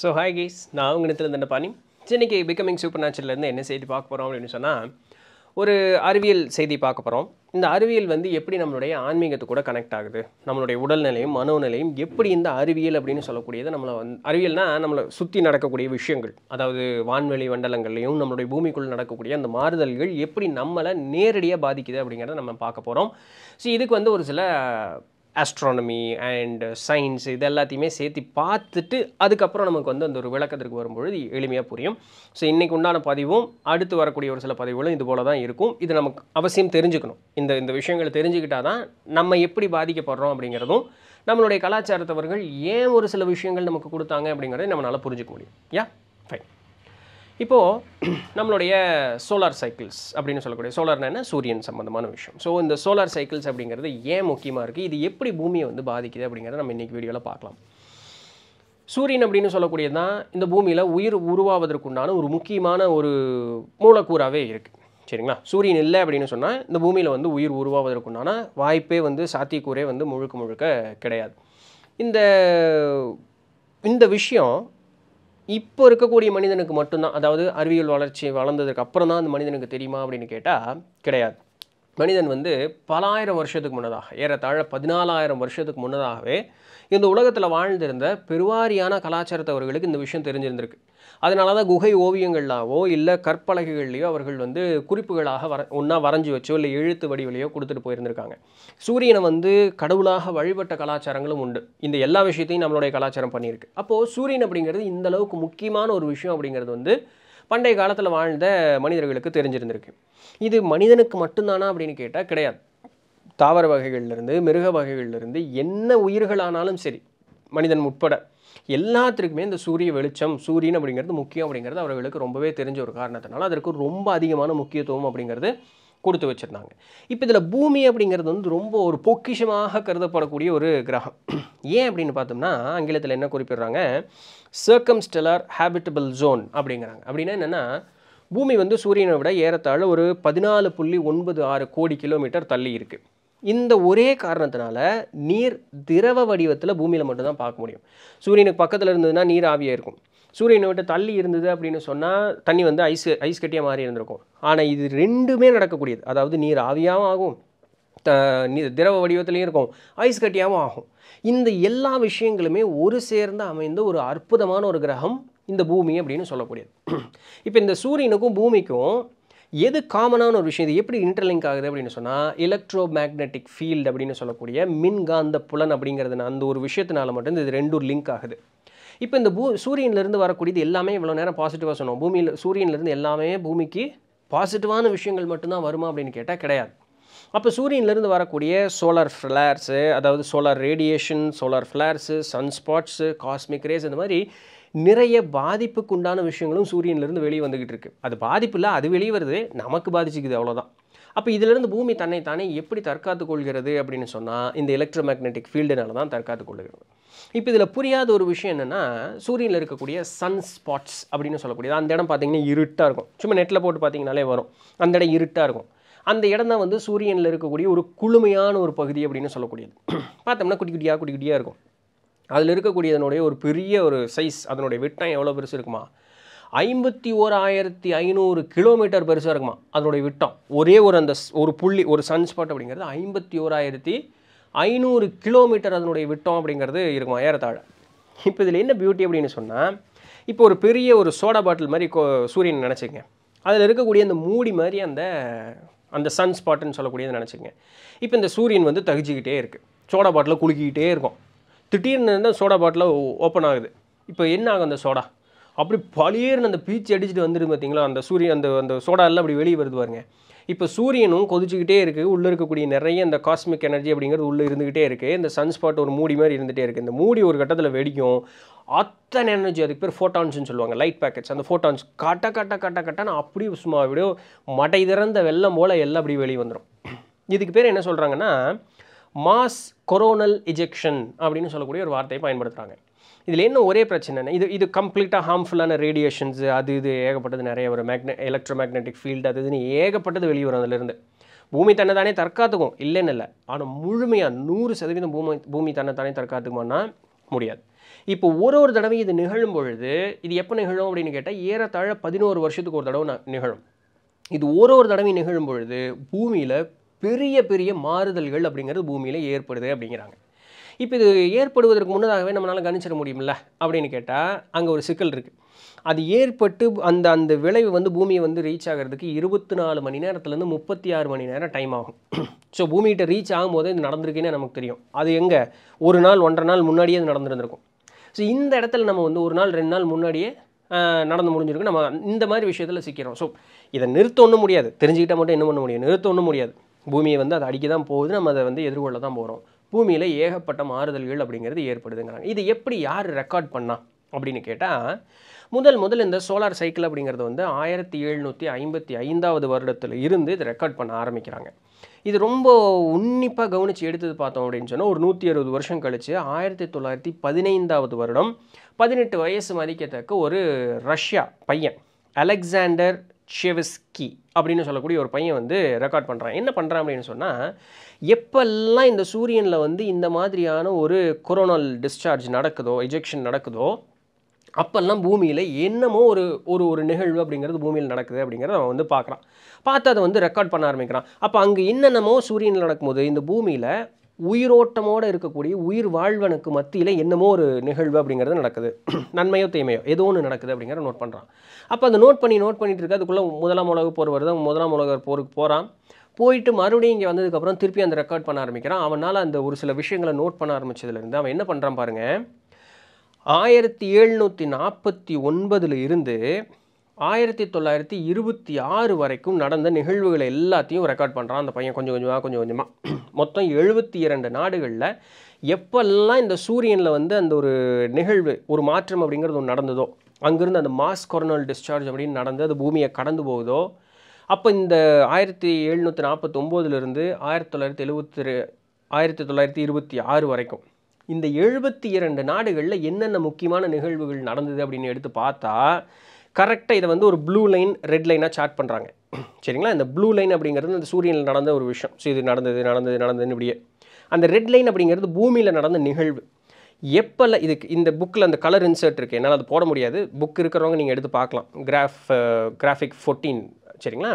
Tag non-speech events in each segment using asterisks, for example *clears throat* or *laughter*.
so hi guys நான் அவங்க இடத்துல இருந்த பாணி சென்னைக்கு பிகமிங் சூப்பர் நேச்சுரலேருந்து என்ன செய்தி பார்க்க போகிறோம் அப்படின்னு சொன்னால் ஒரு அறிவியல் செய்தி பார்க்க போகிறோம் இந்த அறிவியல் வந்து எப்படி நம்மளுடைய ஆன்மீகத்து கூட கனெக்ட் ஆகுது நம்மளுடைய உடல்நிலையும் மனோநிலையும் எப்படி இந்த அறிவியல் அப்படின்னு சொல்லக்கூடியது நம்மளை வந் அறிவியல்னால் நம்மளை சுற்றி நடக்கக்கூடிய விஷயங்கள் அதாவது வான்வெளி மண்டலங்கள்லையும் நம்மளுடைய பூமிக்குள் நடக்கக்கூடிய அந்த மாறுதல்கள் எப்படி நம்மளை நேரடியாக பாதிக்குது அப்படிங்கிறத நம்ம பார்க்க போகிறோம் ஸோ இதுக்கு வந்து ஒரு சில ஆஸ்ட்ரானமி அண்ட் சயின்ஸ் இது எல்லாத்தையுமே சேர்த்து பார்த்துட்டு அதுக்கப்புறம் நமக்கு வந்து அந்த ஒரு விளக்கத்திற்கு வரும்பொழுது எளிமையாக புரியும் ஸோ இன்றைக்கு உண்டான பதிவும் அடுத்து வரக்கூடிய ஒரு சில பதிவுகளும் இது போல தான் இருக்கும் இது நமக்கு அவசியம் தெரிஞ்சுக்கணும் இந்த இந்த விஷயங்களை தெரிஞ்சுக்கிட்டால் தான் நம்ம எப்படி பாதிக்கப்படுறோம் அப்படிங்கிறதும் நம்மளுடைய கலாச்சாரத்தவர்கள் ஏன் ஒரு சில விஷயங்கள் நமக்கு கொடுத்தாங்க அப்படிங்கிறத நம்மளால் புரிஞ்சிக்க முடியும் யா ஃபைன் இப்போது நம்மளுடைய சோலார் சைக்கிள்ஸ் அப்படின்னு சொல்லக்கூடிய சோலார்னா சூரியன் சம்மந்தமான விஷயம் ஸோ இந்த சோலார் சைக்கிள்ஸ் அப்படிங்கிறது ஏன் முக்கியமாக இருக்குது இது எப்படி பூமியை வந்து பாதிக்குது அப்படிங்கிறத நம்ம இன்றைக்கி வீடியோவில் பார்க்கலாம் சூரியன் அப்படின்னு சொல்லக்கூடியது தான் இந்த பூமியில் உயிர் உருவாவதற்குண்டான ஒரு முக்கியமான ஒரு மூலக்கூறாகவே இருக்குது சரிங்களா சூரியன் இல்லை அப்படின்னு சொன்னால் இந்த பூமியில் வந்து உயிர் உருவாவதற்குண்டான வாய்ப்பே வந்து சாத்தியக்கூறே வந்து முழுக்க முழுக்க கிடையாது இந்த இந்த விஷயம் இப்போ இருக்கக்கூடிய மனிதனுக்கு மட்டும்தான் அதாவது அறிவியல் வளர்ச்சி வளர்ந்ததுக்கு அப்புறம் தான் அந்த மனிதனுக்கு தெரியுமா அப்படின்னு கேட்டால் கிடையாது மனிதன் வந்து பல ஆயிரம் வருஷத்துக்கு முன்னதாக ஏறத்தாழ பதினாலாயிரம் வருஷத்துக்கு முன்னதாகவே இந்த உலகத்தில் வாழ்ந்திருந்த பெருவாரியான கலாச்சாரத்தவர்களுக்கு இந்த விஷயம் தெரிஞ்சிருந்திருக்கு அதனால தான் குகை ஓவியங்களாகவோ இல்லை கற்பலகைகள்லையோ அவர்கள் வந்து குறிப்புகளாக வர ஒன்றா வரைஞ்சி வச்சோ இல்லை எழுத்து வடிவிலையோ கொடுத்துட்டு போயிருந்திருக்காங்க சூரியனை வந்து கடவுளாக வழிபட்ட கலாச்சாரங்களும் உண்டு இந்த எல்லா விஷயத்தையும் நம்மளுடைய கலாச்சாரம் பண்ணியிருக்கு அப்போது சூரியன் அப்படிங்கிறது இந்த அளவுக்கு முக்கியமான ஒரு விஷயம் அப்படிங்கிறது வந்து பண்டைய காலத்தில் வாழ்ந்த மனிதர்களுக்கு தெரிஞ்சிருந்திருக்கு இது மனிதனுக்கு மட்டும்தானா அப்படின்னு கேட்டால் கிடையாது தாவர வகைகள்லேருந்து மிருக வகைகள்லேருந்து என்ன உயிர்களானாலும் சரி மனிதன் உட்பட எல்லாத்திற்குமே இந்த சூரிய வெளிச்சம் சூரியன் அப்படிங்கிறது முக்கியம் அப்படிங்கிறது அவர்களுக்கு ரொம்பவே தெரிஞ்ச ஒரு காரணத்தினால அதற்கு ரொம்ப அதிகமான முக்கியத்துவம் அப்படிங்கிறது கொடுத்து வச்சுருந்தாங்க இப்போ இதில் பூமி அப்படிங்கிறது வந்து ரொம்ப ஒரு பொக்கிஷமாக கருதப்படக்கூடிய ஒரு கிரகம் ஏன் அப்படின்னு பார்த்தோம்னா ஆங்கிலத்தில் என்ன குறிப்பிடுறாங்க சர்க்கம்ஸ்டெலர் ஹேபிட்டபிள் ஜோன் அப்படிங்கிறாங்க அப்படின்னா என்னென்னா பூமி வந்து சூரியனை விட ஏறத்தாழ ஒரு பதினாலு புள்ளி ஒன்பது ஆறு கோடி கிலோமீட்டர் தள்ளி இருக்குது இந்த ஒரே காரணத்தினால நீர் திரவ வடிவத்தில் பூமியில் மட்டும்தான் பார்க்க முடியும் சூரியனுக்கு பக்கத்தில் இருந்ததுன்னா நீர் ஆவியாக இருக்கும் சூரியனை விட்டு தள்ளி இருந்தது அப்படின்னு சொன்னால் தண்ணி வந்து ஐஸ் ஐஸ் கட்டியாக மாறி இருந்திருக்கும் ஆனால் இது ரெண்டுமே நடக்கக்கூடியது அதாவது நீர் ஆவியாகவும் ஆகும் த திரவ வடிவத்துலேயும் இருக்கும் ஐஸ் கட்டியாகவும் ஆகும் இந்த எல்லா விஷயங்களுமே ஒரு சேர்ந்து அமைந்த ஒரு அற்புதமான ஒரு கிரகம் இந்த பூமி அப்படின்னு சொல்லக்கூடியது இப்போ இந்த சூரியனுக்கும் பூமிக்கும் எது காமனான ஒரு விஷயம் இது எப்படி இன்டர்லிங்க் ஆகுது அப்படின்னு சொன்னால் எலக்ட்ரோ மேக்னெட்டிக் ஃபீல்டு அப்படின்னு சொல்லக்கூடிய மின்காந்த புலன் அப்படிங்கிறதுனா அந்த ஒரு விஷயத்தினால மட்டும் இது ரெண்டும் லிங்க் ஆகுது இப்போ இந்த பூ சூரியன்லேருந்து வரக்கூடியது எல்லாமே இவ்வளோ நேரம் பாசிட்டிவாக சொன்னோம் பூமியில் சூரியன்லேருந்து எல்லாமே பூமிக்கு பாசிட்டிவான விஷயங்கள் மட்டும்தான் வருமா அப்படின்னு கேட்டால் கிடையாது அப்போ சூரியன்லேருந்து வரக்கூடிய சோலார் ஃப்ளேர்ஸு அதாவது solar radiation solar flares sunspots cosmic rays இந்த மாதிரி நிறைய பாதிப்புக்குண்டான விஷயங்களும் சூரியன்லேருந்து வெளியே வந்துக்கிட்டு இருக்குது அது பாதிப்பு இல்லை அது வெளியே வருது நமக்கு பாதிச்சுக்குது அவ்வளோதான் அப்போ இதிலிருந்து பூமி தன்னை தானே எப்படி தற்காத்து கொள்கிறது அப்படின்னு சொன்னால் இந்த எலக்ட்ரோ மேக்னெட்டிக் ஃபீல்டுனால தான் தற்காத்து கொள்கிறது இப்போ இதில் புரியாத ஒரு விஷயம் என்னென்னா சூரியனில் இருக்கக்கூடிய சன் ஸ்பாட்ஸ் அப்படின்னு சொல்லக்கூடியது அந்த இடம் பார்த்திங்கன்னா இருட்டாக இருக்கும் சும்மா நெட்டில் போட்டு பார்த்தீங்கனாலே வரும் அந்த இடம் இருட்டாக இருக்கும் அந்த இடம் தான் வந்து சூரியனில் இருக்கக்கூடிய ஒரு குளுமையான ஒரு பகுதி அப்படின்னு சொல்லக்கூடியது *clears throat* பார்த்தோம்னா குட்டி குட்டியாக குட்டி குட்டியாக இருக்கும் அதில் இருக்கக்கூடிய அதனுடைய ஒரு பெரிய ஒரு சைஸ் அதனுடைய விட்டம் எவ்வளோ பெருசு இருக்குமா ஐம்பத்தி ஓராயிரத்தி ஐநூறு கிலோமீட்டர் பெருசாக இருக்குமா அதனுடைய விட்டம் ஒரே ஒரு அந்த ஒரு புள்ளி ஒரு சன்ஸ்பாட் அப்படிங்கிறது ஐம்பத்தி ஓராயிரத்தி ஐநூறு கிலோமீட்டர் அதனுடைய விட்டம் அப்படிங்கிறது இருக்குமா ஏறத்தாழ இப்போ இதில் என்ன பியூட்டி அப்படின்னு சொன்னால் இப்போ ஒரு பெரிய ஒரு சோடா பாட்டில் மாதிரி கோ சூரியன் நினச்சிங்க அதில் இருக்கக்கூடிய அந்த மூடி மாதிரி அந்த அந்த சன் ஸ்பாட்டுன்னு சொல்லக்கூடியது நினச்சிங்க இப்போ இந்த சூரியன் வந்து தகிச்சிக்கிட்டே இருக்குது சோடா பாட்டில் குலுக்கிக்கிட்டே இருக்கும் திடீர்னு இருந்தால் சோடா பாட்டில் ஓப்பன் ஆகுது இப்போ என்ன ஆகும் அந்த சோடா அப்படி பழியர்னு அந்த பீச்சு அடிச்சுட்டு வந்துட்டு பார்த்தீங்களா அந்த சூரியன் அந்த அந்த சோடா எல்லாம் அப்படி வெளியே வருது பாருங்க இப்போ சூரியனும் கொதிச்சுக்கிட்டே இருக்குது உள்ளே இருக்கக்கூடிய நிறைய இந்த காஸ்மிக் எனர்ஜி அப்படிங்கிறது உள்ளே இருந்துக்கிட்டே இருக்குது இந்த சன்ஸ்பாட் ஒரு மூடி மாதிரி இருந்துகிட்டே இருக்குது இந்த மூடி ஒரு கட்டத்தில் வெடிக்கும் அத்தனை எனர்ஜி அதுக்கு பேர் ஃபோட்டான்ஸ்னு சொல்லுவாங்க லைட் பேக்கெட்ஸ் அந்த ஃபோட்டான்ஸ் கட்ட கட்ட கட்ட கட்டன்னு அப்படியே சும்மா அப்படியே மடை திறந்த வெள்ளம் போல் எல்லாம் அப்படியே வெளியே வந்துடும் இதுக்கு பேர் என்ன சொல்கிறாங்கன்னா மாஸ் கொரோனல் இஜெக்ஷன் அப்படின்னு சொல்லக்கூடிய ஒரு வார்த்தையை பயன்படுத்துகிறாங்க இதில் என்ன ஒரே பிரச்சனை இது இது கம்ப்ளீட்டாக ஹார்ம்ஃபுல்லான ரேடியேஷன்ஸு அது இது ஏகப்பட்டது நிறைய ஒரு மேக்னெ எலக்ட்ரோ மேக்னெட்டிக் ஃபீல்டு அது இதுன்னு ஏகப்பட்டது வரும் அதிலிருந்து பூமி தன்னை தானே தற்காத்துக்கும் இல்லைன்னு இல்லை ஆனால் முழுமையாக நூறு சதவீதம் பூமி பூமி தன்னை தானே தற்காத்துக்குமான்னா முடியாது இப்போ ஒரு ஒரு தடவையும் இது நிகழும் பொழுது இது எப்போ நிகழும் அப்படின்னு கேட்டால் ஏறத்தாழ பதினோரு வருஷத்துக்கு ஒரு தடவை நான் நிகழும் இது ஒரு ஒரு தடவை நிகழும் பொழுது பூமியில் பெரிய பெரிய மாறுதல்கள் அப்படிங்கிறது பூமியில் ஏற்படுது அப்படிங்கிறாங்க இப்போ இது ஏற்படுவதற்கு முன்னதாகவே நம்மளால் கணிச்சிட முடியுமில்ல அப்படின்னு கேட்டால் அங்கே ஒரு சிக்கல் இருக்குது அது ஏற்பட்டு அந்த அந்த விளைவு வந்து பூமியை வந்து ரீச் ஆகிறதுக்கு இருபத்தி நாலு மணி நேரத்துலேருந்து முப்பத்தி ஆறு மணி நேரம் டைம் ஆகும் ஸோ பூமிகிட்ட ரீச் ஆகும்போதே இது நடந்திருக்குன்னே நமக்கு தெரியும் அது எங்கே ஒரு நாள் ஒன்றரை நாள் முன்னாடியே அது நடந்துருந்துருக்கும் ஸோ இந்த இடத்துல நம்ம வந்து ஒரு நாள் ரெண்டு நாள் முன்னாடியே நடந்து முடிஞ்சிருக்கு நம்ம இந்த மாதிரி விஷயத்தில் சிக்கிறோம் ஸோ இதை நிறுத்த ஒன்றும் முடியாது தெரிஞ்சுக்கிட்டால் மட்டும் என்ன பண்ண முடியும் நிறுத்த ஒன்றும் முடியாது பூமியை வந்து அதை அடிக்க தான் போகுது நம்ம அதை வந்து எதிர்கொள்ள தான் போகிறோம் பூமியில் ஏகப்பட்ட மாறுதல்கள் அப்படிங்கிறது ஏற்படுதுங்கிறாங்க இது எப்படி யார் ரெக்கார்ட் பண்ணா அப்படின்னு கேட்டால் முதல் முதல் இந்த சோலார் சைக்கிள் அப்படிங்கிறது வந்து ஆயிரத்தி எழுநூற்றி ஐம்பத்தி ஐந்தாவது வருடத்தில் இருந்து இது ரெக்கார்ட் பண்ண ஆரம்பிக்கிறாங்க இது ரொம்ப உன்னிப்பாக கவனித்து எடுத்தது பார்த்தோம் அப்படின்னு சொன்னால் ஒரு நூற்றி அறுபது வருஷம் கழித்து ஆயிரத்தி தொள்ளாயிரத்தி பதினைந்தாவது வருடம் பதினெட்டு வயசு மதிக்கத்தக்க ஒரு ரஷ்யா பையன் அலெக்சாண்டர் செவஸ்கி அப்படின்னு சொல்லக்கூடிய ஒரு பையன் வந்து ரெக்கார்ட் பண்ணுறான் என்ன பண்ணுறான் அப்படின்னு சொன்னால் எப்பெல்லாம் இந்த சூரியனில் வந்து இந்த மாதிரியான ஒரு கொரோனால் டிஸ்சார்ஜ் நடக்குதோ எஜெக்ஷன் நடக்குதோ அப்போல்லாம் பூமியில் என்னமோ ஒரு ஒரு ஒரு நிகழ்வு அப்படிங்கிறது பூமியில் நடக்குது அப்படிங்கிறத அவன் வந்து பார்க்குறான் பார்த்து அதை வந்து ரெக்கார்ட் பண்ண ஆரம்பிக்கிறான் அப்போ அங்கே என்னென்னமோ சூரியனில் நடக்கும்போது இந்த பூமியில் உயிரோட்டமோடு இருக்கக்கூடிய உயிர் வாழ்வனுக்கு மத்தியில் என்னமோ ஒரு நிகழ்வு அப்படிங்கிறது நடக்குது *clears throat* நன்மையோ தீமையோ ஏதோ ஒன்று நடக்குது அப்படிங்கிற நோட் பண்ணுறான் அப்போ அந்த நோட் பண்ணி நோட் பண்ணிட்டு இருக்க அதுக்குள்ளே முதலாம் உலக போர் வருது முதலாம் உலக போருக்கு போகிறான் போயிட்டு மறுபடியும் இங்கே வந்ததுக்கப்புறம் திருப்பி அந்த ரெக்கார்ட் பண்ண ஆரம்பிக்கிறான் அவனால் அந்த ஒரு சில விஷயங்களை நோட் பண்ண ஆரம்பித்ததுலேருந்து அவன் என்ன பண்ணுறான் பாருங்கள் ஆயிரத்தி எழுநூற்றி நாற்பத்தி ஒன்பதில் இருந்து ஆயிரத்தி தொள்ளாயிரத்தி இருபத்தி ஆறு வரைக்கும் நடந்த நிகழ்வுகளை எல்லாத்தையும் ரெக்கார்ட் பண்ணுறான் அந்த பையன் கொஞ்சம் கொஞ்சமாக கொஞ்சம் கொஞ்சமாக மொத்தம் எழுபத்தி இரண்டு நாடுகளில் எப்பெல்லாம் இந்த சூரியனில் வந்து அந்த ஒரு நிகழ்வு ஒரு மாற்றம் அப்படிங்கிறது ஒன்று நடந்ததோ அங்கேருந்து அந்த மாஸ் கொரோனல் டிஸ்சார்ஜ் அப்படின்னு நடந்து அது பூமியை கடந்து போகுதோ அப்போ இந்த ஆயிரத்தி எழுநூற்றி நாற்பத்தொம்போதுலேருந்து ஆயிரத்தி தொள்ளாயிரத்தி எழுபத்தி ஆயிரத்தி தொள்ளாயிரத்தி இருபத்தி ஆறு வரைக்கும் இந்த எழுபத்தி இரண்டு நாடுகளில் என்னென்ன முக்கியமான நிகழ்வுகள் நடந்தது அப்படின்னு எடுத்து பார்த்தா கரெக்டாக இதை வந்து ஒரு ப்ளூ லைன் ரெட் லைனாக சார்ட் பண்ணுறாங்க சரிங்களா இந்த ப்ளூ லைன் அப்படிங்கிறது இந்த சூரியனில் நடந்த ஒரு விஷயம் ஸோ இது நடந்தது நடந்தது நடந்ததுன்னு இப்படியே அந்த ரெட் லைன் அப்படிங்கிறது பூமியில் நடந்த நிகழ்வு எப்போல்லாம் இதுக்கு இந்த புக்கில் அந்த கலர் இன்சர்ட் இருக்குது என்னால் அது போட முடியாது புக் இருக்கிறவங்க நீங்கள் எடுத்து பார்க்கலாம் கிராஃப் கிராஃபிக் ஃபோர்டீன் சரிங்களா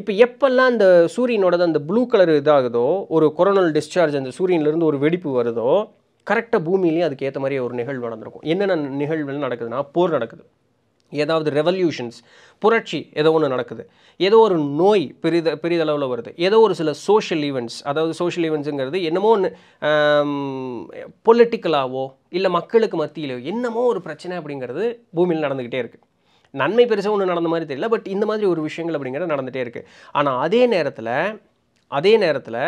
இப்போ எப்போல்லாம் அந்த சூரியனோட அந்த ப்ளூ கலர் இதாகுதோ ஒரு கொரோனல் டிஸ்சார்ஜ் அந்த சூரியன்லேருந்து ஒரு வெடிப்பு வருதோ கரெக்டாக பூமியிலேயே அதுக்கு ஏற்ற மாதிரி ஒரு நிகழ்வு நடந்திருக்கும் என்னென்ன நிகழ்வுகள் நடக்குதுன்னா போர் நடக்குது ஏதாவது ரெவல்யூஷன்ஸ் புரட்சி ஏதோ ஒன்று நடக்குது ஏதோ ஒரு நோய் பெரித பெரிதளவில் வருது ஏதோ ஒரு சில சோஷியல் ஈவெண்ட்ஸ் அதாவது சோஷியல் ஈவெண்ட்ஸுங்கிறது என்னமோ ஒன்று பொலிட்டிக்கலாவோ இல்லை மக்களுக்கு மத்தியிலோ என்னமோ ஒரு பிரச்சனை அப்படிங்கிறது பூமியில் நடந்துக்கிட்டே இருக்குது நன்மை பெருசாக ஒன்று நடந்த மாதிரி தெரியல பட் இந்த மாதிரி ஒரு விஷயங்கள் அப்படிங்கிறது நடந்துகிட்டே இருக்குது ஆனால் அதே நேரத்தில் அதே நேரத்தில்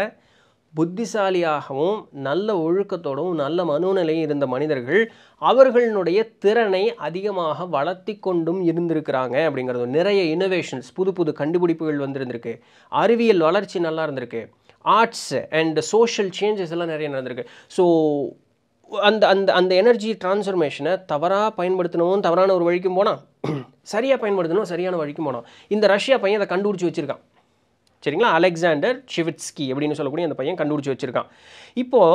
புத்திசாலியாகவும் நல்ல ஒழுக்கத்தோடும் நல்ல மனோநிலையும் இருந்த மனிதர்கள் அவர்களுடைய திறனை அதிகமாக வளர்த்தி கொண்டும் இருந்திருக்கிறாங்க அப்படிங்கிறது நிறைய இனோவேஷன்ஸ் புது புது கண்டுபிடிப்புகள் வந்திருந்திருக்கு அறிவியல் வளர்ச்சி நல்லா இருந்திருக்கு ஆர்ட்ஸ் அண்ட் சோஷியல் சேஞ்சஸ் எல்லாம் நிறைய நடந்திருக்கு ஸோ அந்த அந்த அந்த எனர்ஜி டிரான்ஸ்ஃபர்மேஷனை தவறாக பயன்படுத்தணும் தவறான ஒரு வழிக்கும் போனால் *clears throat* சரியாக பயன்படுத்தணும் சரியான வழிக்கும் போனால் இந்த ரஷ்யா பையன் அதை கண்டுபிடிச்சி வச்சுருக்கான் சரிங்களா அலெக்சாண்டர் ஷிவிட்ஸ்கி அப்படின்னு சொல்லக்கூடிய அந்த பையன் கண்டுபிடிச்சி வச்சுருக்கான் இப்போது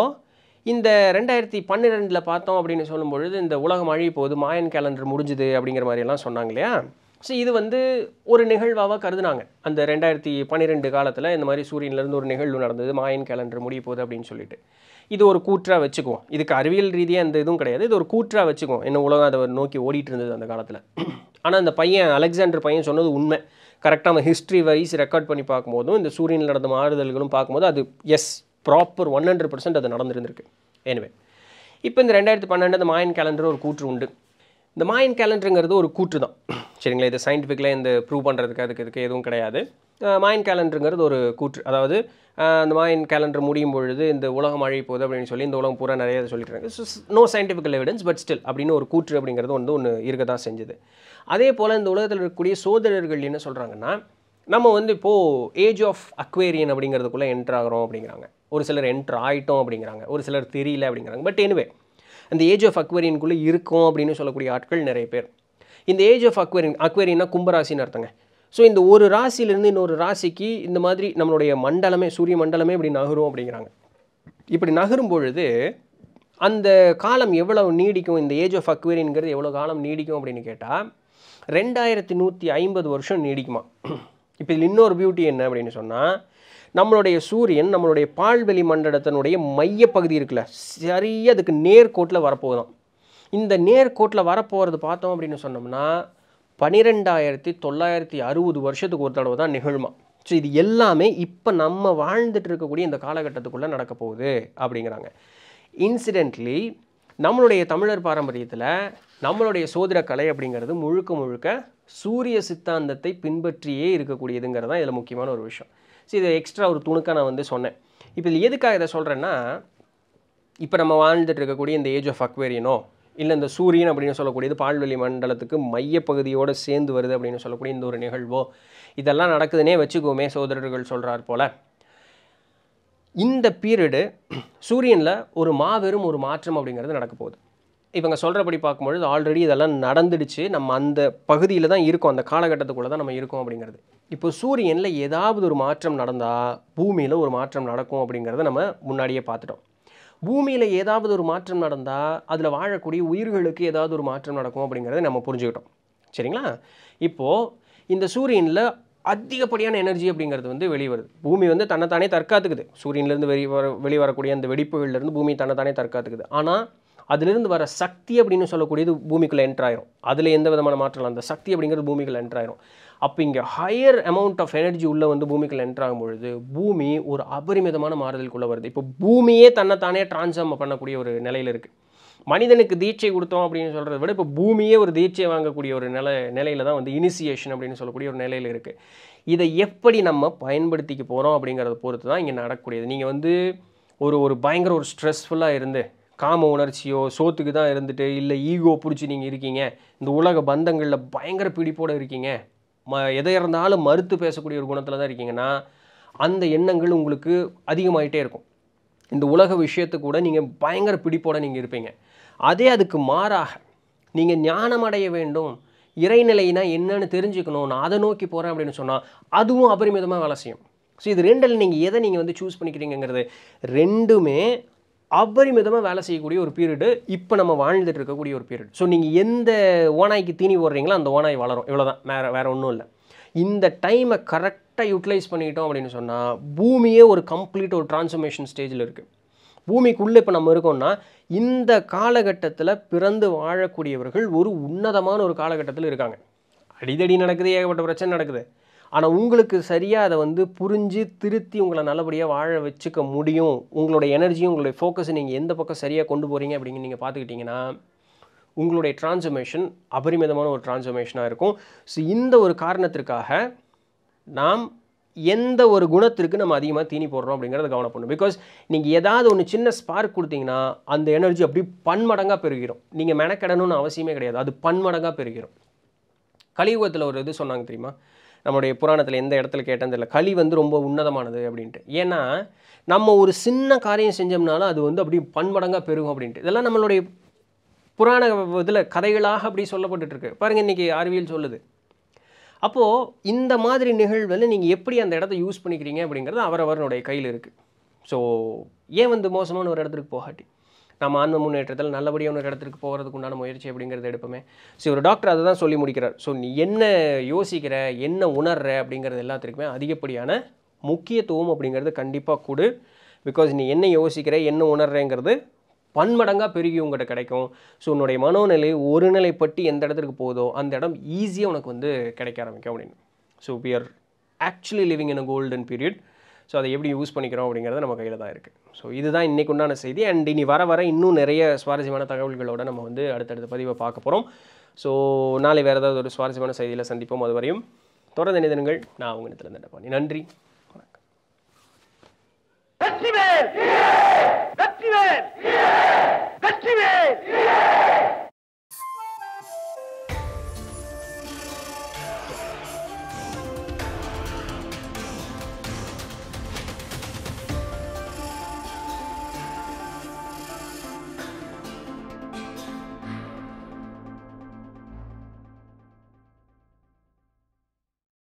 இந்த ரெண்டாயிரத்தி பன்னிரெண்டில் பார்த்தோம் அப்படின்னு சொல்லும்பொழுது இந்த உலகம் அழி போகுது மாயன் கேலண்டர் முடிஞ்சுது அப்படிங்கிற மாதிரியெல்லாம் சொன்னாங்க இல்லையா ஸோ இது வந்து ஒரு நிகழ்வாக கருதுனாங்க அந்த ரெண்டாயிரத்தி பன்னிரெண்டு காலத்தில் இந்த மாதிரி சூரியன்லேருந்து ஒரு நிகழ்வு நடந்தது மாயன் கேலண்டர் முடிய போகுது அப்படின்னு சொல்லிட்டு இது ஒரு கூற்றாக வச்சுக்குவோம் இதுக்கு அறிவியல் ரீதியாக அந்த இதுவும் கிடையாது இது ஒரு கூற்றாக வச்சுக்குவோம் என்ன உலகம் அதை நோக்கி ஓடிட்டு இருந்தது அந்த காலத்தில் ஆனால் அந்த பையன் அலெக்சாண்டர் பையன் சொன்னது உண்மை கரெக்டாக நம்ம ஹிஸ்ட்ரி வைஸ் ரெக்கார்ட் பண்ணி பார்க்கும்போதும் இந்த சூரியனில் நடந்த மாறுதல்களும் பார்க்கும்போது அது yes proper one hundred percent அது நடந்துருந்துருக்கு எனவே இப்போ இந்த ரெண்டாயிரத்து பன்னெண்டு அந்த மாயன் கேலண்டர் ஒரு கூற்று உண்டு இந்த மாயன் கேலண்டருங்கிறது ஒரு கூற்று தான் சரிங்களா இது சயின்டிஃபிக்கலாக இந்த ப்ரூவ் பண்ணுறதுக்கு அதுக்கு இதுக்கு எதுவும் கிடையாது மாயன் கேலண்டருங்கிறது ஒரு கூற்று அதாவது அந்த மாயன் கேலண்டர் முடியும் பொழுது இந்த உலகம் மழை போகுது அப்படின்னு சொல்லி இந்த உலகம் பூரா நிறைய சொல்லிட்டு இருக்காங்க no scientifical evidence but still அப்படின்னு ஒரு கூற்று அப்படிங்கிறது வந்து ஒன்று இருக்க தான் செஞ்சுது அதே போல் இந்த உலகத்தில் இருக்கக்கூடிய சோதரர்கள் என்ன சொல்கிறாங்கன்னா நம்ம வந்து இப்போது ஏஜ் ஆஃப் அக்வேரியன் அப்படிங்கிறதுக்குள்ளே என்ட்ராகிறோம் அப்படிங்கிறாங்க ஒரு சிலர் என்ட்ரு ஆகிட்டோம் அப்படிங்கிறாங்க ஒரு சிலர் தெரியல அப்படிங்கிறாங்க பட் எனிவே அந்த ஏஜ் ஆஃப் அக்வேரியனுக்குள்ளே இருக்கும் அப்படின்னு சொல்லக்கூடிய ஆட்கள் நிறைய பேர் இந்த ஏஜ் ஆஃப் அக்வேரியன் அக்வேரியன்னா கும்பராசின்னு அர்த்தங்க ஸோ இந்த ஒரு ராசியிலேருந்து இன்னொரு ராசிக்கு இந்த மாதிரி நம்மளுடைய மண்டலமே சூரிய மண்டலமே இப்படி நகரும் அப்படிங்கிறாங்க இப்படி நகரும் பொழுது அந்த காலம் எவ்வளோ நீடிக்கும் இந்த ஏஜ் ஆஃப் அக்வேரியன்கிறது எவ்வளோ காலம் நீடிக்கும் அப்படின்னு கேட்டால் ரெண்டாயிரத்தி நூற்றி ஐம்பது வருஷம் நீடிக்குமா இப்போ இதில் இன்னொரு பியூட்டி என்ன அப்படின்னு சொன்னால் நம்மளுடைய சூரியன் நம்மளுடைய பால்வெளி மண்டலத்தினுடைய மையப்பகுதி இருக்குல்ல சரியாக அதுக்கு நேர்கோட்டில் வரப்போகுதான் இந்த நேர்கோட்டில் வரப்போகிறது பார்த்தோம் அப்படின்னு சொன்னோம்னா பனிரெண்டாயிரத்தி தொள்ளாயிரத்தி அறுபது வருஷத்துக்கு ஒரு தடவை தான் நிகழ்மா ஸோ இது எல்லாமே இப்போ நம்ம வாழ்ந்துட்டு இருக்கக்கூடிய இந்த காலகட்டத்துக்குள்ளே நடக்க போகுது அப்படிங்கிறாங்க இன்சிடென்ட்லி நம்மளுடைய தமிழர் பாரம்பரியத்தில் நம்மளுடைய சோதிட கலை அப்படிங்கிறது முழுக்க முழுக்க சூரிய சித்தாந்தத்தை பின்பற்றியே இருக்கக்கூடியதுங்கிறது தான் இதில் முக்கியமான ஒரு விஷயம் ஸோ இதை எக்ஸ்ட்ரா ஒரு துணுக்காக நான் வந்து சொன்னேன் இப்போ இது எதுக்காக இதை சொல்கிறேன்னா இப்போ நம்ம வாழ்ந்துட்டு இருக்கக்கூடிய இந்த ஏஜ் ஆஃப் அக்வேரியனோ இல்லை இந்த சூரியன் அப்படின்னு சொல்லக்கூடியது பால்வெளி மண்டலத்துக்கு மையப்பகுதியோடு சேர்ந்து வருது அப்படின்னு சொல்லக்கூடிய இந்த ஒரு நிகழ்வோ இதெல்லாம் நடக்குதுன்னே வச்சுக்கோமே சோதரர்கள் சொல்கிறார் போல் இந்த பீரியடு சூரியனில் ஒரு மாபெரும் ஒரு மாற்றம் அப்படிங்கிறது நடக்க போகுது இவங்க சொல்கிறபடி பார்க்கும்பொழுது ஆல்ரெடி இதெல்லாம் நடந்துடுச்சு நம்ம அந்த பகுதியில் தான் இருக்கோம் அந்த காலகட்டத்துக்குள்ளே தான் நம்ம இருக்கோம் அப்படிங்கிறது இப்போ சூரியனில் ஏதாவது ஒரு மாற்றம் நடந்தால் பூமியில் ஒரு மாற்றம் நடக்கும் அப்படிங்கிறத நம்ம முன்னாடியே பார்த்துட்டோம் பூமியில் ஏதாவது ஒரு மாற்றம் நடந்தால் அதில் வாழக்கூடிய உயிர்களுக்கு ஏதாவது ஒரு மாற்றம் நடக்கும் அப்படிங்கிறத நம்ம புரிஞ்சுக்கிட்டோம் சரிங்களா இப்போது இந்த சூரியனில் அதிகப்படியான எனர்ஜி அப்படிங்கிறது வந்து வெளிவருது பூமி வந்து தன்னைத்தானே தற்காத்துக்குது சூரியன்லேருந்து வெளி வர வெளிவரக்கூடிய அந்த வெடிப்புகள்லேருந்து பூமி தன்னைத்தானே தற்காத்துக்குது ஆனால் அதிலிருந்து வர சக்தி அப்படின்னு சொல்லக்கூடியது பூமிக்குள்ளே என்ட்ராயிரும் அதில் எந்த விதமான மாற்றம் அந்த சக்தி அப்படிங்கிறது பூமிக்குள்ளே என்ட்ராயிரும் அப்போ இங்கே ஹையர் அமௌண்ட் ஆஃப் எனர்ஜி உள்ளே வந்து பூமிக்குள்ளே என்ட்ராகும் பொழுது பூமி ஒரு அபரிமிதமான மாறுதலுக்குள்ளே வருது இப்போ பூமியே தன்னைத்தானே டிரான்ஸ்ஃபார்ம் பண்ணக்கூடிய ஒரு நிலையில் இருக்குது மனிதனுக்கு தீட்சை கொடுத்தோம் அப்படின்னு சொல்கிறத விட இப்போ பூமியே ஒரு தீட்சை வாங்கக்கூடிய ஒரு நில நிலையில் தான் வந்து இனிசியேஷன் அப்படின்னு சொல்லக்கூடிய ஒரு நிலையில் இருக்குது இதை எப்படி நம்ம பயன்படுத்திக்க போகிறோம் அப்படிங்கிறத பொறுத்து தான் இங்கே நடக்கக்கூடியது நீங்கள் வந்து ஒரு ஒரு பயங்கர ஒரு ஸ்ட்ரெஸ்ஃபுல்லாக இருந்து காம உணர்ச்சியோ சோத்துக்கு தான் இருந்துட்டு இல்லை ஈகோ பிடிச்சி நீங்கள் இருக்கீங்க இந்த உலக பந்தங்களில் பயங்கர பிடிப்போடு இருக்கீங்க ம எதை இருந்தாலும் மறுத்து பேசக்கூடிய ஒரு குணத்தில் தான் இருக்கீங்கன்னா அந்த எண்ணங்கள் உங்களுக்கு அதிகமாகிட்டே இருக்கும் இந்த உலக விஷயத்து கூட நீங்கள் பயங்கர பிடிப்போடு நீங்கள் இருப்பீங்க அதே அதுக்கு மாறாக நீங்கள் ஞானம் அடைய வேண்டும் இறைநிலைனா என்னன்னு தெரிஞ்சுக்கணும் நான் அதை நோக்கி போகிறேன் அப்படின்னு சொன்னால் அதுவும் அபரிமிதமாக வேலை செய்யும் ஸோ இது ரெண்டில் நீங்கள் எதை நீங்கள் வந்து சூஸ் பண்ணிக்கிறீங்கிறது ரெண்டுமே அபரிமிதமாக வேலை செய்யக்கூடிய ஒரு பீரியடு இப்போ நம்ம வாழ்ந்துட்டு இருக்கக்கூடிய ஒரு பீரியட் ஸோ நீங்கள் எந்த ஓனாய்க்கு தீனி போடுறீங்களோ அந்த ஓனாய் வளரும் இவ்வளோதான் வேறு வேறு ஒன்றும் இல்லை இந்த டைமை கரெக்டாக யூட்டிலைஸ் பண்ணிட்டோம் அப்படின்னு சொன்னால் பூமியே ஒரு கம்ப்ளீட் ஒரு டிரான்ஸ்ஃபர்மேஷன் ஸ்டேஜில் இருக்குது பூமிக்குள்ளே இப்போ நம்ம இருக்கோம்னா இந்த காலகட்டத்தில் பிறந்து வாழக்கூடியவர்கள் ஒரு உன்னதமான ஒரு காலகட்டத்தில் இருக்காங்க அடிதடி நடக்குது ஏகப்பட்ட பிரச்சனை நடக்குது ஆனால் உங்களுக்கு சரியாக அதை வந்து புரிஞ்சு திருத்தி உங்களை நல்லபடியாக வாழ வச்சுக்க முடியும் உங்களோட எனர்ஜியும் உங்களுடைய ஃபோக்கஸை நீங்கள் எந்த பக்கம் சரியாக கொண்டு போகிறீங்க அப்படின்னு நீங்கள் பார்த்துக்கிட்டிங்கன்னா உங்களுடைய டிரான்ஸ்ஃபர்மேஷன் அபரிமிதமான ஒரு டிரான்ஸ்ஃபர்மேஷனாக இருக்கும் ஸோ இந்த ஒரு காரணத்திற்காக நாம் எந்த ஒரு குணத்திற்கு நம்ம அதிகமாக தீனி போடுறோம் அப்படிங்கிறத கவனம் பண்ணும் பிகாஸ் நீங்கள் ஏதாவது ஒன்று சின்ன ஸ்பார்க் கொடுத்தீங்கன்னா அந்த எனர்ஜி அப்படி பன்மடங்காக பெருகிறோம் நீங்கள் மெனக்கெடணும்னு அவசியமே கிடையாது அது பன்மடங்காக பெருகிறோம் கலியுகத்தில் ஒரு இது சொன்னாங்க தெரியுமா நம்முடைய புராணத்தில் எந்த இடத்துல கேட்டேன் தெரியல களி வந்து ரொம்ப உன்னதமானது அப்படின்ட்டு ஏன்னா நம்ம ஒரு சின்ன காரியம் செஞ்சோம்னாலும் அது வந்து அப்படி பன்மடங்காக பெருகும் அப்படின்ட்டு இதெல்லாம் நம்மளுடைய புராண இதில் கதைகளாக அப்படி சொல்லப்பட்டுருக்கு பாருங்கள் இன்றைக்கி அறிவியல் சொல்லுது அப்போது இந்த மாதிரி நிகழ்வில் நீங்கள் எப்படி அந்த இடத்த யூஸ் பண்ணிக்கிறீங்க அப்படிங்கிறது அவரவருடைய கையில் இருக்குது ஸோ ஏன் வந்து மோசமான ஒரு இடத்துக்கு போகாட்டி நம்ம ஆன்ம முன்னேற்றத்தில் நல்லபடியாக ஒரு இடத்துக்கு போகிறதுக்கு உண்டான முயற்சி அப்படிங்கிறத எடுப்போமே ஸோ ஒரு டாக்டர் அதை தான் சொல்லி முடிக்கிறார் ஸோ நீ என்ன யோசிக்கிற என்ன உணர்ற அப்படிங்கிறது எல்லாத்துக்குமே அதிகப்படியான முக்கியத்துவம் அப்படிங்கிறது கண்டிப்பாக கொடு பிகாஸ் நீ என்ன யோசிக்கிற என்ன உணர்றேங்கிறது பன்மடங்காக பெருகி உங்கள்கிட்ட கிடைக்கும் ஸோ உன்னுடைய மனோநிலை ஒரு நிலைப்பட்டு எந்த இடத்துக்கு போதோ அந்த இடம் ஈஸியாக உனக்கு வந்து கிடைக்க ஆரம்பிக்கும் அப்படின்னு so we are actually living in a golden period so அதை எப்படி யூஸ் பண்ணிக்கிறோம் அப்படிங்கிறது நம்ம கையில் தான் இருக்குது ஸோ இதுதான் இன்றைக்கு உண்டான செய்தி அண்ட் இனி வர வர இன்னும் நிறைய சுவாரஸ்யமான தகவல்களோடு நம்ம வந்து அடுத்தடுத்த பதிவை பார்க்க போகிறோம் ஸோ நாளை வேறு ஏதாவது ஒரு சுவாரஸ்யமான செய்தியில் சந்திப்போம் அது வரையும் தொடர்ந்து நினைதனங்கள் நான் அவங்க நிலத்தில் நினைப்பேன் நன்றி வணக்கம்